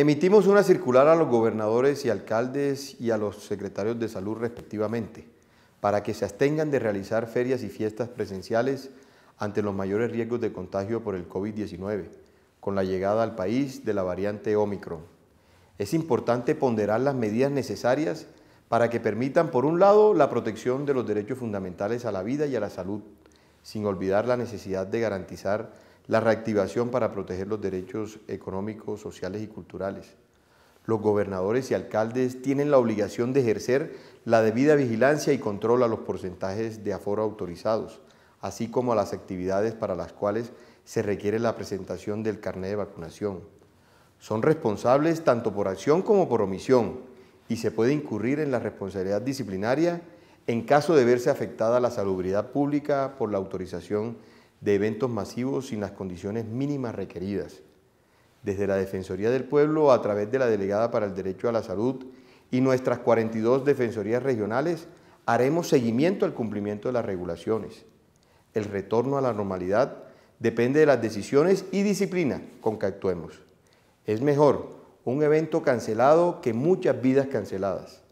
Emitimos una circular a los gobernadores y alcaldes y a los secretarios de salud respectivamente para que se abstengan de realizar ferias y fiestas presenciales ante los mayores riesgos de contagio por el COVID-19, con la llegada al país de la variante Omicron. Es importante ponderar las medidas necesarias para que permitan, por un lado, la protección de los derechos fundamentales a la vida y a la salud, sin olvidar la necesidad de garantizar la reactivación para proteger los derechos económicos, sociales y culturales. Los gobernadores y alcaldes tienen la obligación de ejercer la debida vigilancia y control a los porcentajes de aforo autorizados, así como a las actividades para las cuales se requiere la presentación del carnet de vacunación. Son responsables tanto por acción como por omisión y se puede incurrir en la responsabilidad disciplinaria en caso de verse afectada la salubridad pública por la autorización de eventos masivos sin las condiciones mínimas requeridas. Desde la Defensoría del Pueblo, a través de la Delegada para el Derecho a la Salud y nuestras 42 defensorías regionales, haremos seguimiento al cumplimiento de las regulaciones. El retorno a la normalidad depende de las decisiones y disciplina con que actuemos. Es mejor un evento cancelado que muchas vidas canceladas.